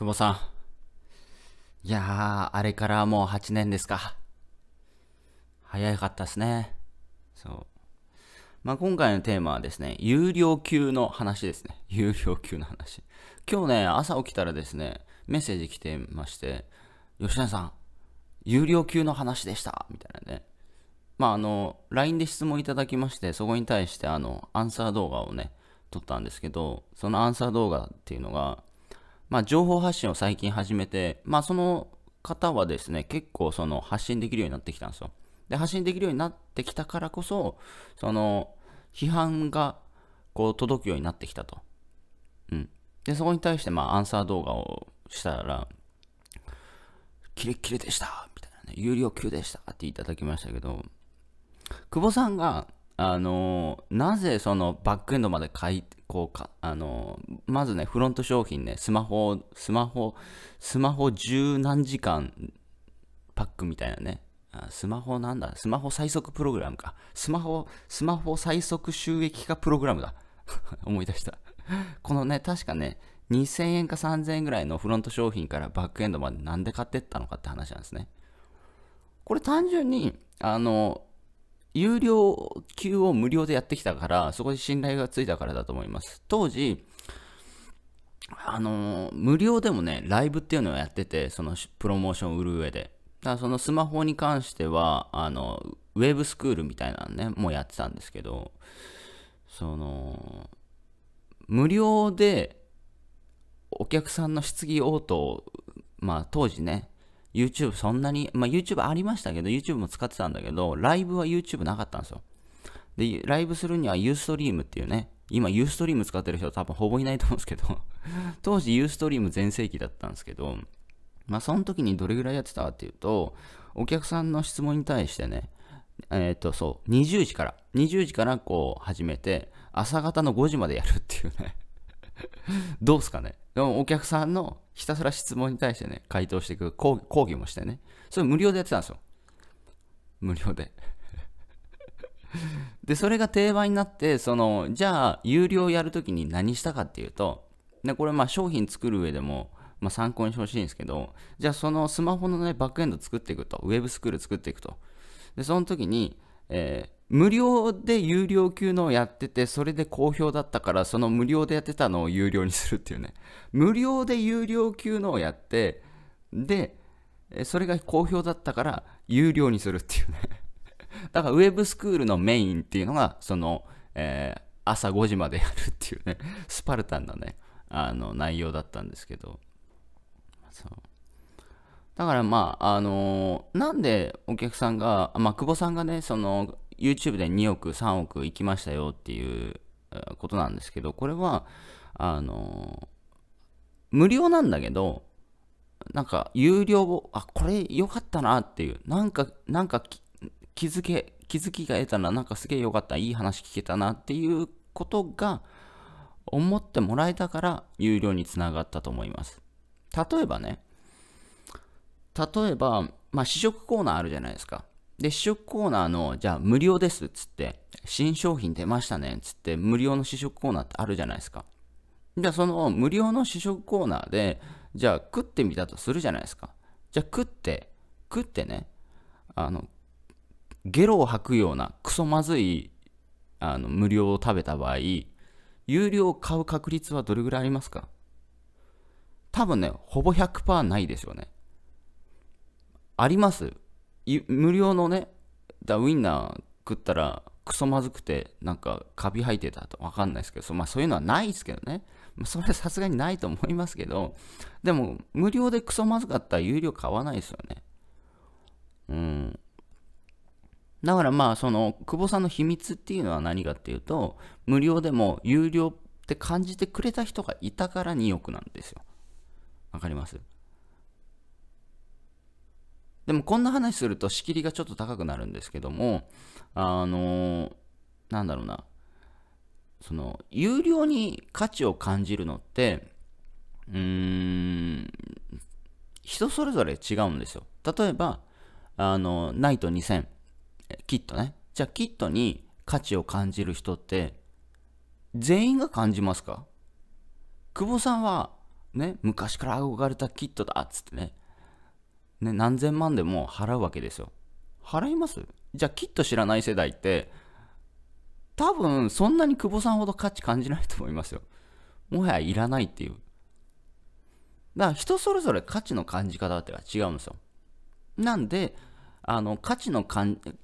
久保さん。いやー、あれからもう8年ですか。早かったですね。そう。まあ、今回のテーマはですね、有料級の話ですね。有料級の話。今日ね、朝起きたらですね、メッセージ来てまして、吉田さん、有料級の話でした。みたいなね。まあ、あの、LINE で質問いただきまして、そこに対して、あの、アンサー動画をね、撮ったんですけど、そのアンサー動画っていうのが、まあ、情報発信を最近始めて、まあ、その方はですね、結構その発信できるようになってきたんですよ。で、発信できるようになってきたからこそ、その、批判がこう届くようになってきたと。うん。で、そこに対して、まあ、アンサー動画をしたら、キレッキレでしたみたいなね、有料級でしたっていただきましたけど、久保さんが、あのなぜそのバックエンドまで買いこうかあのまずねフロント商品ねスマホスマホスマホ十何時間パックみたいなねスマホなんだスマホ最速プログラムかスマホスマホ最速収益化プログラムだ 思い出したこのね確かね2000円か3000円ぐらいのフロント商品からバックエンドまでなんで買ってったのかって話なんですねこれ単純にあの有料級を無料でやってきたから、そこで信頼がついたからだと思います。当時、あのー、無料でもね、ライブっていうのをやってて、そのプロモーションを売る上で。だからそのスマホに関しては、あの、ウェブスクールみたいなのね、もうやってたんですけど、その、無料でお客さんの質疑応答を、まあ当時ね、YouTube そんなに、まあ、YouTube ありましたけど、YouTube も使ってたんだけど、ライブは YouTube なかったんですよ。で、ライブするには Ustream っていうね、今 Ustream 使ってる人多分ほぼいないと思うんですけど 当時 Ustream 全盛期だったんですけど、まあ、その時にどれぐらいやってたかっていうと、お客さんの質問に対してね、えっ、ー、と、そう、20時から、20時からこう始めて、朝方の5時までやるっていうね どうすかねでもお客さんのひたすら質問に対してね、回答していく、講義もしてね。それ無料でやってたんですよ。無料で。で、それが定番になって、その、じゃあ、有料やるときに何したかっていうと、でこれ、まあ、商品作る上でも、まあ、参考にしてほしいんですけど、じゃあ、そのスマホのね、バックエンド作っていくと、ウェブスクール作っていくと。で、その時に、えー、無料で有料級のをやってて、それで好評だったから、その無料でやってたのを有料にするっていうね。無料で有料級のをやって、で、それが好評だったから、有料にするっていうね。だから、ウェブスクールのメインっていうのが、その、えー、朝5時までやるっていうね、スパルタンなね、あの、内容だったんですけど、そう。だからまあ、あのー、なんでお客さんが、まあ、久保さんがね、その、YouTube で2億、3億行きましたよっていうことなんですけど、これは、あのー、無料なんだけど、なんか、有料を、あ、これ良かったなっていう、なんか、なんか気づけ、気づきが得たな、なんかすげえ良かった、いい話聞けたなっていうことが、思ってもらえたから、有料につながったと思います。例えばね、例えば、まあ、試食コーナーあるじゃないですか。で、試食コーナーの、じゃあ無料ですっつって、新商品出ましたねっつって、無料の試食コーナーってあるじゃないですか。じゃあその無料の試食コーナーで、じゃあ食ってみたとするじゃないですか。じゃあ食って、食ってね、あの、ゲロを吐くようなクソまずいあの無料を食べた場合、有料を買う確率はどれぐらいありますか多分ね、ほぼ100%ないですよね。あります無料のね、だウインナー食ったらクソまずくて、なんかカビ生えてたとわかんないですけど、まあそういうのはないですけどね。それはさすがにないと思いますけど、でも無料でクソまずかったら有料買わないですよね。うん。だからまあその久保さんの秘密っていうのは何かっていうと無料でも有料って感じてくれた人がいたから2億なんですよ。わかりますでもこんな話すると仕切りがちょっと高くなるんですけども、あの、なんだろうな、その、有料に価値を感じるのって、うーん、人それぞれ違うんですよ。例えば、あの、ナイト2000、キットね。じゃあキットに価値を感じる人って、全員が感じますか久保さんは、ね、昔から憧れたキットだっつってね、ね、何千万でも払うわけですよ。払いますじゃあきっと知らない世代って、多分そんなに久保さんほど価値感じないと思いますよ。もはやいらないっていう。だから人それぞれ価値の感じ方っては違うんですよ。なんで、あの価値の感じ、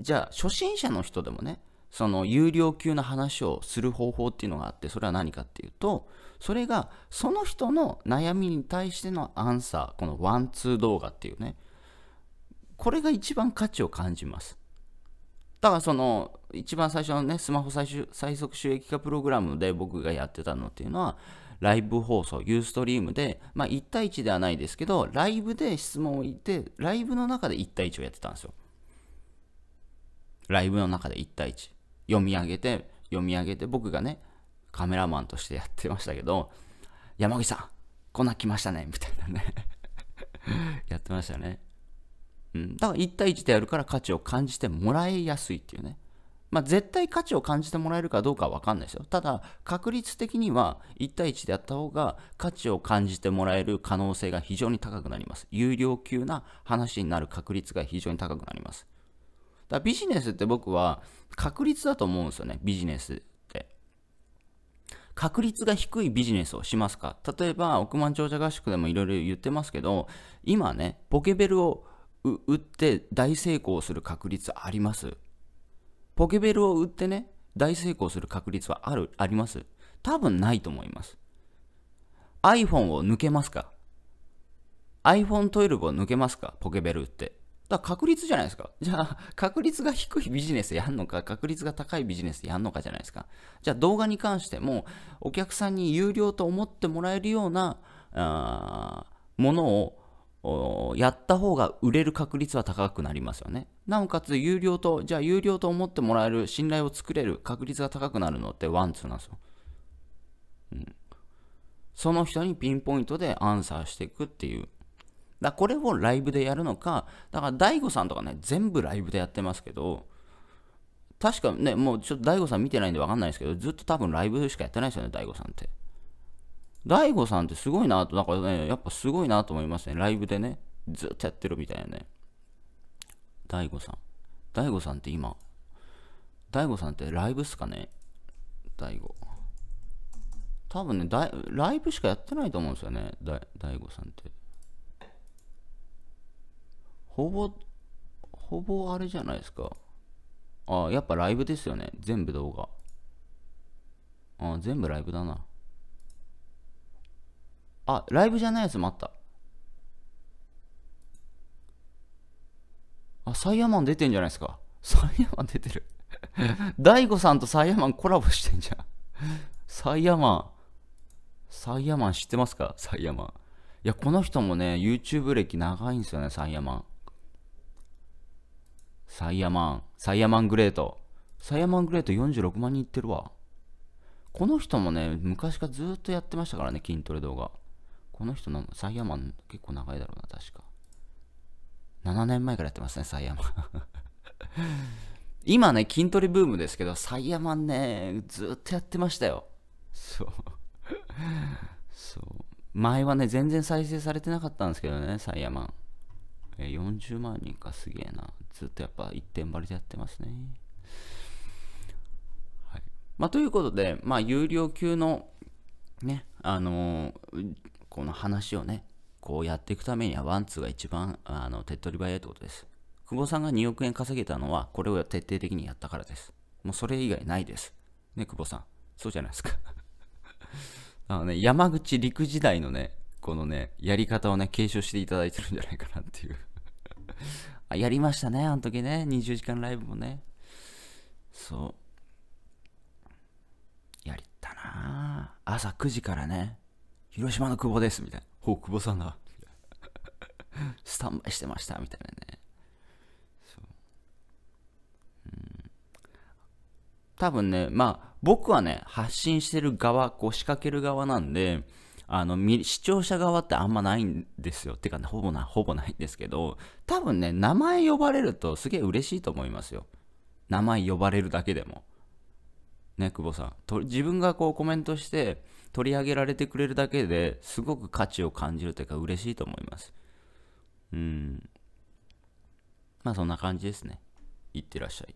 じゃあ初心者の人でもね、その有料級の話をする方法っていうのがあってそれは何かっていうとそれがその人の悩みに対してのアンサーこのワンツー動画っていうねこれが一番価値を感じますだからその一番最初のねスマホ最最速収益化プログラムで僕がやってたのっていうのはライブ放送、ユーストリームで、まあ、1対1ではないですけど、ライブで質問を言って、ライブの中で1対1をやってたんですよ。ライブの中で1対1。読み上げて、読み上げて、僕がね、カメラマンとしてやってましたけど、山口さん、こんな来ましたね、みたいなね やってましたね。うん。だから1対1でやるから価値を感じてもらいやすいっていうね。まあ、絶対価値を感じてもらえるかどうかは分かんないですよ。ただ、確率的には1対1でやった方が価値を感じてもらえる可能性が非常に高くなります。有料級な話になる確率が非常に高くなります。だビジネスって僕は確率だと思うんですよね、ビジネスって。確率が低いビジネスをしますか例えば、億万長者合宿でもいろいろ言ってますけど、今ね、ポケベルを売って大成功する確率あります。ポケベルを売ってね、大成功する確率はある、あります多分ないと思います。iPhone を抜けますか ?iPhone12 を抜けますかポケベルって。だ確率じゃないですか。じゃあ、確率が低いビジネスやんのか、確率が高いビジネスやんのかじゃないですか。じゃあ、動画に関しても、お客さんに有料と思ってもらえるような、あものをやった方が売れる確率は高くなりますよね。なおかつ、有料と、じゃあ、有料と思ってもらえる、信頼を作れる確率が高くなるのってワンツーなんですよ。うん。その人にピンポイントでアンサーしていくっていう。だこれをライブでやるのか、だから DAIGO さんとかね、全部ライブでやってますけど、確かね、もうちょっと DAIGO さん見てないんで分かんないですけど、ずっと多分ライブしかやってないですよね、DAIGO さんって。DAIGO さんってすごいなと、だからね、やっぱすごいなと思いますね、ライブでね、ずっとやってるみたいなね。DAIGO さん。DAIGO さんって今、DAIGO さんってライブっすかね ?DAIGO。多分ね、ライブしかやってないと思うんですよね、DAIGO さんって。ほぼ、ほぼあれじゃないですか。あ、やっぱライブですよね。全部動画。あ、全部ライブだな。あ、ライブじゃないやつもあった。あ、サイヤマン出てんじゃないですか。サイヤマン出てる。大悟さんとサイヤマンコラボしてんじゃん。サイヤマン。サイヤマン知ってますかサイヤマン。いや、この人もね、YouTube 歴長いんですよね、サイヤマン。サイヤマン、サイヤマングレート。サイヤマングレート46万人いってるわ。この人もね、昔からずっとやってましたからね、筋トレ動画。この人の、サイヤマン結構長いだろうな、確か。7年前からやってますね、サイヤマン今ね、筋トレブームですけど、サイヤマンね、ずっとやってましたよ。そう。そう。前はね、全然再生されてなかったんですけどね、サイヤマン。え40万人かすげえな。ずっとやっぱ一点張りでやってますね。はい。まあ、ということで、まあ、有料級の、ね、あのー、この話をね、こうやっていくためには、ワンツーが一番、あの、手っ取り早いってことです。久保さんが2億円稼げたのは、これを徹底的にやったからです。もうそれ以外ないです。ね、久保さん。そうじゃないですか あのね、山口陸時代のね、このね、やり方をね、継承していただいてるんじゃないかなっていう あ、やりましたね、あの時ね。20時間ライブもね。そう。やりたな朝9時からね、広島の久保です、みたいな。ほう、久保さんだ。スタンバイしてました、みたいなね。そう。うん。多分ね、まあ、僕はね、発信してる側、こう仕掛ける側なんで、あの、視聴者側ってあんまないんですよ。てか、ね、ほぼな、ほぼないんですけど、多分ね、名前呼ばれるとすげえ嬉しいと思いますよ。名前呼ばれるだけでも。ね、久保さん。と自分がこうコメントして取り上げられてくれるだけですごく価値を感じるというか嬉しいと思います。うん。まあそんな感じですね。いってらっしゃい。